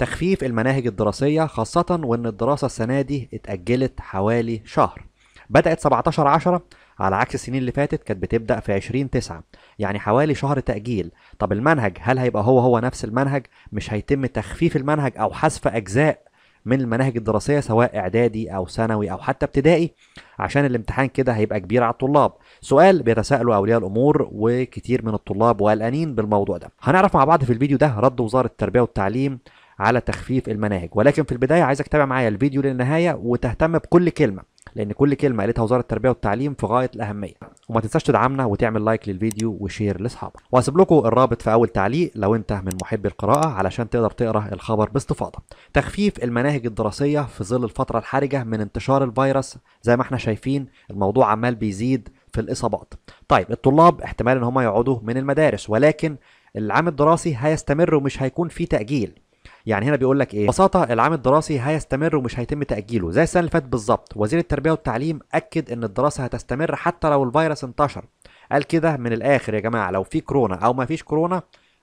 تخفيف المناهج الدراسية خاصة وإن الدراسة السنة دي اتأجلت حوالي شهر بدأت 17 10 على عكس السنين اللي فاتت كانت بتبدأ في 20 9 يعني حوالي شهر تأجيل طب المنهج هل هيبقى هو هو نفس المنهج مش هيتم تخفيف المنهج أو حذف أجزاء من المناهج الدراسية سواء إعدادي أو ثانوي أو حتى ابتدائي عشان الامتحان كده هيبقى كبير على الطلاب سؤال بيتساءله أولياء الأمور وكتير من الطلاب وقلقانين بالموضوع ده هنعرف مع بعض في الفيديو ده رد وزارة التربية والتعليم على تخفيف المناهج ولكن في البدايه عايزك تتابع معايا الفيديو للنهايه وتهتم بكل كلمه لان كل كلمه قالتها وزاره التربيه والتعليم في غايه الاهميه وما تنساش تدعمنا وتعمل لايك للفيديو وشير لاصحابك وهسيب لكم الرابط في اول تعليق لو انت من محبي القراءه علشان تقدر تقرا الخبر باستفاضه تخفيف المناهج الدراسيه في ظل الفتره الحرجه من انتشار الفيروس زي ما احنا شايفين الموضوع عمال بيزيد في الاصابات طيب الطلاب احتمال ان هم يقعدوا من المدارس ولكن العام الدراسي هيستمر ومش هيكون في تاجيل يعني هنا بيقول لك ايه ببساطه العام الدراسي هيستمر ومش هيتم تاجيله زي السنه اللي فاتت بالظبط وزير التربيه والتعليم اكد ان الدراسه هتستمر حتى لو الفيروس انتشر قال كده من الاخر يا جماعه لو في كورونا او ما فيش كورونا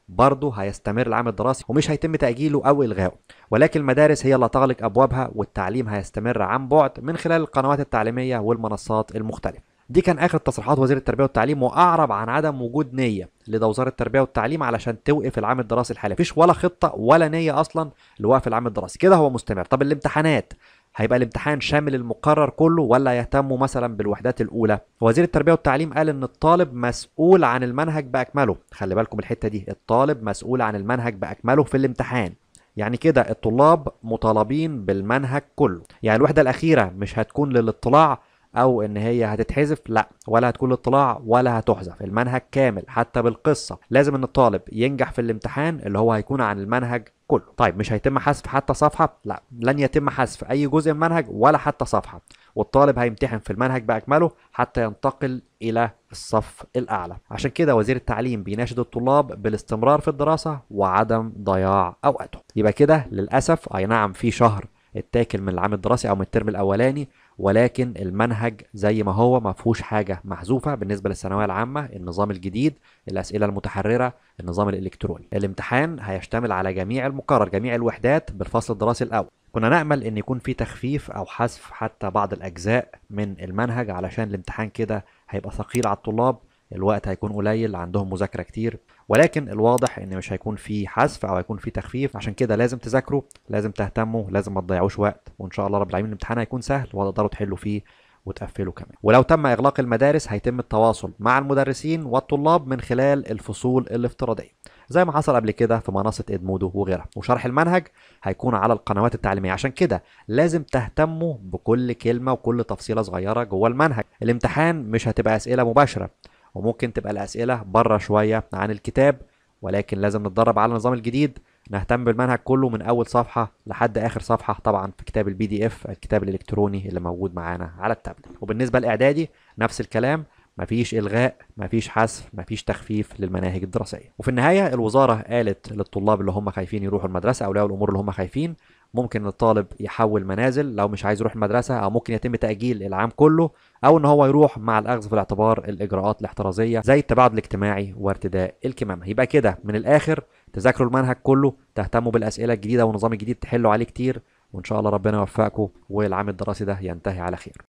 برضه هيستمر العام الدراسي ومش هيتم تأجيله أو إلغائه ولكن المدارس هي اللي تغلق أبوابها والتعليم هيستمر عن بعد من خلال القنوات التعليمية والمنصات المختلفة دي كان اخر تصريحات وزير التربيه والتعليم واعرب عن عدم وجود نيه لدى وزاره التربيه والتعليم علشان توقف العام الدراسي الحالي مفيش ولا خطه ولا نيه اصلا لوقف العام الدراسي كده هو مستمر طب الامتحانات هيبقى الامتحان شامل المقرر كله ولا يهتموا مثلا بالوحدات الاولى وزير التربيه والتعليم قال ان الطالب مسؤول عن المنهج باكمله خلي بالكم الحته دي الطالب مسؤول عن المنهج باكمله في الامتحان يعني كده الطلاب مطالبين بالمنهج كله يعني الوحده الاخيره مش هتكون للاطلاع او ان هي هتتحذف لا ولا هتكون الاطلاع ولا هتحذف المنهج كامل حتى بالقصه لازم ان الطالب ينجح في الامتحان اللي هو هيكون عن المنهج كله طيب مش هيتم حذف حتى صفحه لا لن يتم حذف اي جزء من منهج ولا حتى صفحه والطالب هيمتحن في المنهج باكمله حتى ينتقل الى الصف الاعلى عشان كده وزير التعليم بيناشد الطلاب بالاستمرار في الدراسه وعدم ضياع اوقاتهم يبقى كده للاسف اي نعم في شهر اتاكل من العام الدراسي او من الترم الاولاني ولكن المنهج زي ما هو ما فيهوش حاجه محذوفه بالنسبه للثانويه العامه النظام الجديد الاسئله المتحرره النظام الالكتروني الامتحان هيشتمل على جميع المقرر جميع الوحدات بالفصل الدراسي الاول كنا نأمل إن يكون في تخفيف أو حذف حتى بعض الأجزاء من المنهج علشان الامتحان كده هيبقى ثقيل على الطلاب الوقت هيكون قليل عندهم مذاكره كتير ولكن الواضح ان مش هيكون في حذف او هيكون في تخفيف عشان كده لازم تذاكروا لازم تهتموا لازم ما تضيعوش وقت وان شاء الله رب العالمين الامتحان هيكون سهل وتقدروا تحلوا فيه وتقفلوا كمان ولو تم اغلاق المدارس هيتم التواصل مع المدرسين والطلاب من خلال الفصول الافتراضيه زي ما حصل قبل كده في منصه ادمودو وغيرها وشرح المنهج هيكون على القنوات التعليميه عشان كده لازم تهتموا بكل كلمه وكل تفصيله صغيره جوه المنهج الامتحان مش هتبقى اسئله مباشره وممكن تبقى الأسئلة بره شوية عن الكتاب ولكن لازم نتدرب على النظام الجديد نهتم بالمنهج كله من أول صفحة لحد آخر صفحة طبعا في كتاب البي دي اف الكتاب الإلكتروني اللي موجود معانا على التابلت وبالنسبة لإعدادي نفس الكلام مفيش الغاء مفيش حذف مفيش تخفيف للمناهج الدراسيه وفي النهايه الوزاره قالت للطلاب اللي هم خايفين يروحوا المدرسه او لو الامور اللي هم خايفين ممكن الطالب يحول منازل لو مش عايز يروح المدرسه او ممكن يتم تاجيل العام كله او ان هو يروح مع الاخذ في الاعتبار الاجراءات الاحترازيه زي التباعد الاجتماعي وارتداء الكمامه يبقى كده من الاخر تذاكروا المنهج كله تهتموا بالاسئله الجديده والنظام الجديد تحلوا عليه كتير وان شاء الله ربنا يوفقكم والعام الدراسي ده ينتهي على خير